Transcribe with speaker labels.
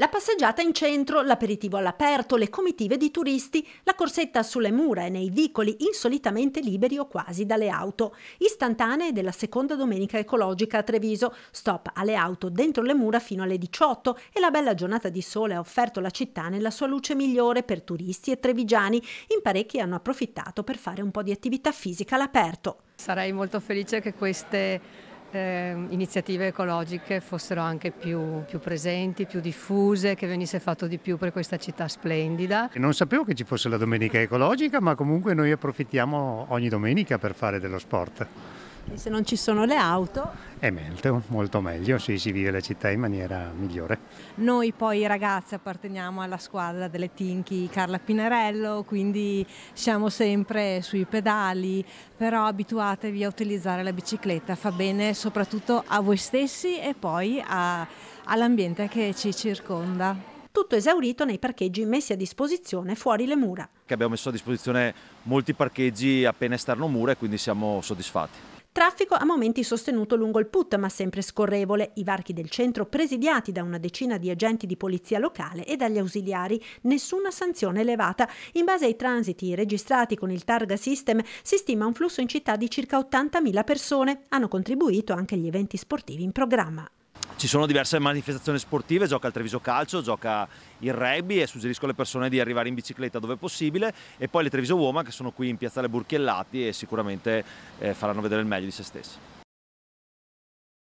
Speaker 1: La passeggiata in centro, l'aperitivo all'aperto, le comitive di turisti, la corsetta sulle mura e nei vicoli insolitamente liberi o quasi dalle auto. Istantanee della seconda domenica ecologica a Treviso, stop alle auto dentro le mura fino alle 18 e la bella giornata di sole ha offerto la città nella sua luce migliore per turisti e trevigiani. In parecchi hanno approfittato per fare un po' di attività fisica all'aperto. Sarei molto felice che queste eh, iniziative ecologiche fossero anche più, più,
Speaker 2: presenti, più diffuse, che venisse fatto di più per questa città splendida.
Speaker 3: Non sapevo che ci fosse la domenica ecologica, ma comunque noi approfittiamo ogni domenica per fare dello sport.
Speaker 2: E se non ci sono le auto?
Speaker 3: È meglio, molto meglio, sì, si vive la città in maniera migliore.
Speaker 2: Noi poi ragazzi apparteniamo alla squadra delle Tinchi Carla Pinarello, quindi siamo sempre sui pedali, però abituatevi a utilizzare la bicicletta, fa bene soprattutto a voi stessi e poi all'ambiente
Speaker 1: che ci circonda tutto esaurito nei parcheggi messi a disposizione fuori le mura.
Speaker 4: Abbiamo messo a disposizione molti parcheggi appena esterno mura e quindi siamo soddisfatti.
Speaker 1: Traffico a momenti sostenuto lungo il put, ma sempre scorrevole. I varchi del centro presidiati da una decina di agenti di polizia locale e dagli ausiliari. Nessuna sanzione elevata. In base ai transiti registrati con il Targa System si stima un flusso in città di circa 80.000 persone. Hanno contribuito anche gli eventi sportivi in programma
Speaker 4: ci sono diverse manifestazioni sportive, gioca il Treviso Calcio, gioca il rugby e suggerisco alle persone di arrivare in bicicletta dove possibile e poi le Treviso Uoma che sono qui in Piazzale Burchiellati e sicuramente eh, faranno vedere il meglio di se stessi.